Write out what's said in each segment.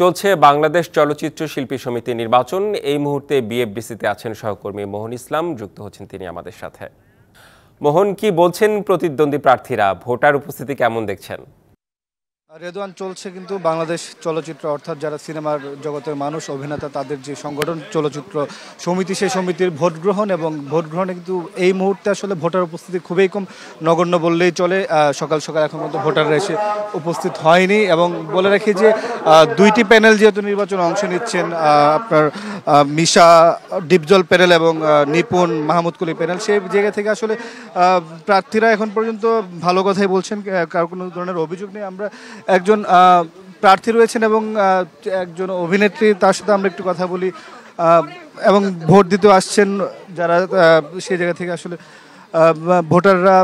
চলছে বাংলাদেশ চলচ্চিত্র শিল্পী সমিতি নির্বাচন এই মুহূর্তে বিএফডিসিতে আছেন সহকর্মী মোহন ইসলাম যুক্ত হচ্ছেন তিনি আমাদের সাথে মোহন কি বলছেন প্রতিদ্বন্দ্বী প্রার্থীরা ভোটার উপস্থিতি কেমন দেখছেন রেদওয়ান চলছে কিন্তু বাংলাদেশ চলচ্চিত্র অর্থাৎ যারা সিনেমার জগতের মানুষ অভিনেতা তাদের যে সংগঠন চলচ্চিত্র সমিতি সেই সমিতির ভোট গ্রহণ এবং ভোট গ্রহণে কিন্তু এই মুহূর্তে আসলে ভোটার উপস্থিতি খুবই কম নগণ্য বললেই চলে সকাল সকাল এখন পর্যন্ত ভোটাররা এসে উপস্থিত হয়নি এবং বলে রাখি যে দুইটি প্যানেল যেহেতু নির্বাচনে অংশ নিচ্ছেন আপনার মিশা ডিপজল প্যানেল এবং নিপুণ মাহমুদকুলি প্যানেল সেই জায়গা থেকে আসলে প্রার্থীরা এখন পর্যন্ত ভালো কথাই বলছেন কারো কোনো ধরনের অভিযোগ নেই আমরা একজন প্রার্থী রয়েছেন এবং একজন অভিনেত্রী তার সাথে আমরা একটু কথা বলি এবং ভোট দিতে আসছেন যারা সেই জায়গা থেকে আসলে ভোটাররা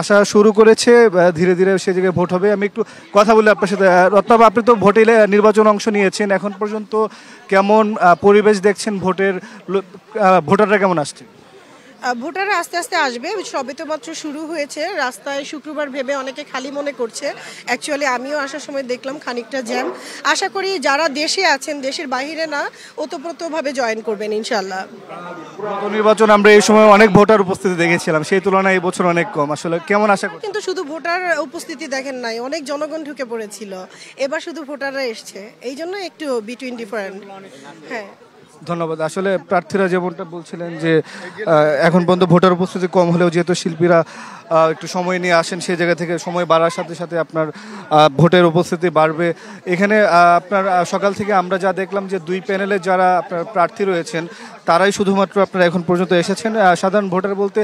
আসা শুরু করেছে ধীরে ধীরে সেই জায়গায় ভোট হবে আমি একটু কথা বলি আপনার সাথে রত্নাব আপনি তো ভোটে নির্বাচন অংশ নিয়েছেন এখন পর্যন্ত কেমন পরিবেশ দেখছেন ভোটের ভোটাররা কেমন আসছে ভোটার আস্তে আস্তে আসবে সবে তো মাত্র শুরু হয়েছে রাস্তায় শুক্রবার ভেবে অনেকে খালি মনে করছে অ্যাকচুয়ালি আমিও আসার সময় দেখলাম খানিকটা জ্যাম আশা করি যারা দেশে আছেন দেশের বাহিরে না ওতপ্রোতভাবে জয়েন করবেন ইনশাল্লাহ নির্বাচন আমরা এই সময় অনেক ভোটার উপস্থিতি দেখেছিলাম সেই তুলনায় এবছর অনেক কম আসলে কেমন আশা করি কিন্তু শুধু ভোটার উপস্থিতি দেখেন নাই অনেক জনগণ ঢুকে পড়েছিল এবার শুধু ভোটাররা এসছে এই জন্য একটু বিটুইন ডিফারেন্ট হ্যাঁ ধন্যবাদ আসলে প্রার্থীরা যেমনটা বলছিলেন যে এখন পর্যন্ত ভোটার উপস্থিতি কম হলেও যেহেতু শিল্পীরা একটু সময় নিয়ে আসেন সেই জায়গা থেকে সময় বাড়ার সাথে সাথে আপনার ভোটের উপস্থিতি বাড়বে এখানে আপনার সকাল থেকে আমরা যা দেখলাম যে দুই প্যানেলে যারা আপনার প্রার্থী রয়েছেন তারাই শুধুমাত্র আপনারা এখন পর্যন্ত এসেছেন সাধারণ ভোটার বলতে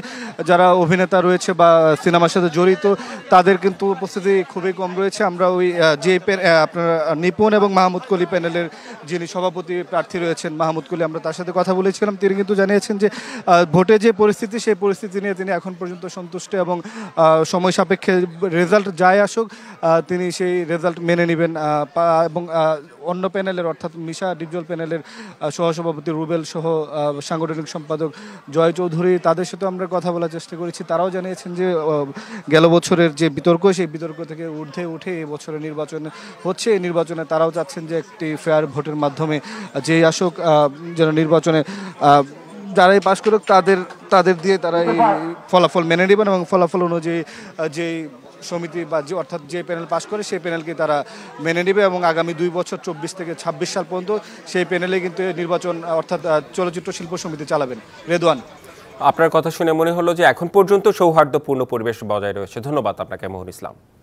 যারা অভিনেতা রয়েছে বা সিনেমার সাথে জড়িত তাদের কিন্তু উপস্থিতি খুবই কম রয়েছে আমরা ওই যে আপনার নিপুণ এবং মাহমুদ কলি প্যানেলের যিনি সভাপতি প্রার্থী রয়েছেন মাহমুদ মাহমুদ আমরা তার সাথে কথা বলেছিলাম তিনি কিন্তু জানিয়েছেন যে ভোটে যে পরিস্থিতি সেই পরিস্থিতি নিয়ে তিনি এখন পর্যন্ত সন্তুষ্ট এবং সময় সাপেক্ষে রেজাল্ট যায় আসুক তিনি সেই রেজাল্ট মেনে নেবেন এবং অন্য প্যানেলের অর্থাৎ মিশা ডিপজল প্যানেলের সহসভাপতি রুবেল সহ সাংগঠনিক সম্পাদক জয় চৌধুরী তাদের সাথে আমরা কথা বলার চেষ্টা করেছি তারাও জানিয়েছেন যে গেল বছরের যে বিতর্ক সেই বিতর্ক থেকে ঊর্ধ্বে উঠে এই বছরের নির্বাচন হচ্ছে এই নির্বাচনে তারাও চাচ্ছেন যে একটি ফেয়ার ভোটের মাধ্যমে যে আসুক যেন নির্বাচনে যারাই পাশ করুক তাদের তাদের দিয়ে তারা এই ফলাফল মেনে নেবেন এবং ফলাফল অনুযায়ী যে সমিতি বা যে অর্থাৎ যে প্যানেল পাশ করে সেই প্যানেলকে তারা মেনে নেবে এবং আগামী দুই বছর চব্বিশ থেকে ছাব্বিশ সাল পর্যন্ত সেই প্যানেলে কিন্তু নির্বাচন অর্থাৎ চলচ্চিত্র শিল্প সমিতি চালাবেন রেদওয়ান আপনার কথা শুনে মনে হলো যে এখন পর্যন্ত সৌহার্দ্যপূর্ণ পরিবেশ বজায় রয়েছে ধন্যবাদ আপনাকে মোহন ইসলাম